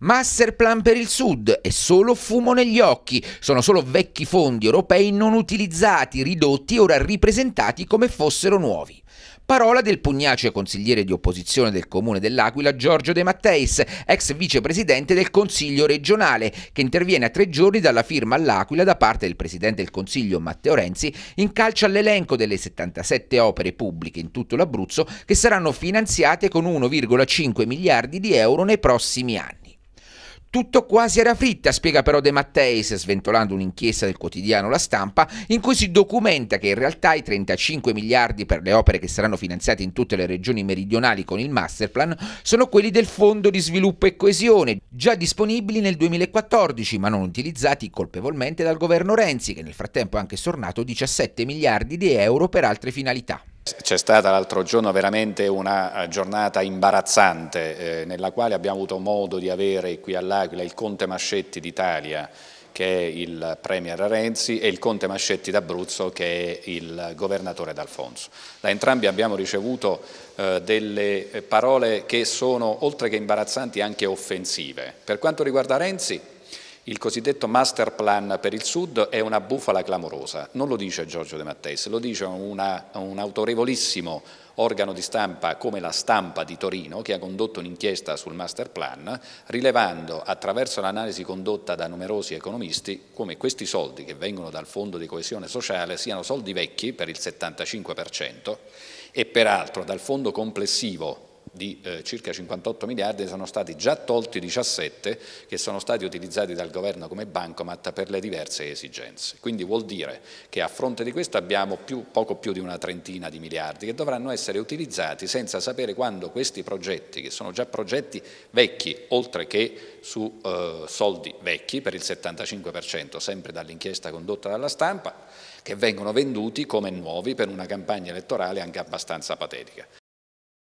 Masterplan per il Sud è solo fumo negli occhi, sono solo vecchi fondi europei non utilizzati, ridotti e ora ripresentati come fossero nuovi. Parola del pugnace consigliere di opposizione del comune dell'Aquila Giorgio De Matteis, ex vicepresidente del Consiglio regionale, che interviene a tre giorni dalla firma all'Aquila da parte del presidente del Consiglio Matteo Renzi in calcio all'elenco delle 77 opere pubbliche in tutto l'Abruzzo che saranno finanziate con 1,5 miliardi di euro nei prossimi anni. Tutto quasi era fritta, spiega però De Matteis, sventolando un'inchiesta del quotidiano La Stampa, in cui si documenta che in realtà i 35 miliardi per le opere che saranno finanziate in tutte le regioni meridionali con il masterplan sono quelli del Fondo di sviluppo e coesione, già disponibili nel 2014 ma non utilizzati colpevolmente dal governo Renzi, che nel frattempo ha anche stornato 17 miliardi di euro per altre finalità. C'è stata l'altro giorno veramente una eh, giornata imbarazzante eh, nella quale abbiamo avuto modo di avere qui all'Aquila il Conte Mascetti d'Italia che è il Premier Renzi e il Conte Mascetti d'Abruzzo che è il Governatore D'Alfonso. Da entrambi abbiamo ricevuto eh, delle eh, parole che sono oltre che imbarazzanti anche offensive. Per quanto riguarda Renzi il cosiddetto master plan per il Sud è una bufala clamorosa, non lo dice Giorgio De Matteis, lo dice una, un autorevolissimo organo di stampa come la stampa di Torino che ha condotto un'inchiesta sul master plan rilevando attraverso l'analisi condotta da numerosi economisti come questi soldi che vengono dal fondo di coesione sociale siano soldi vecchi per il 75% e peraltro dal fondo complessivo di eh, circa 58 miliardi sono stati già tolti 17 che sono stati utilizzati dal governo come bancomat per le diverse esigenze. Quindi vuol dire che a fronte di questo abbiamo più, poco più di una trentina di miliardi che dovranno essere utilizzati senza sapere quando questi progetti, che sono già progetti vecchi, oltre che su eh, soldi vecchi per il 75%, sempre dall'inchiesta condotta dalla stampa, che vengono venduti come nuovi per una campagna elettorale anche abbastanza patetica.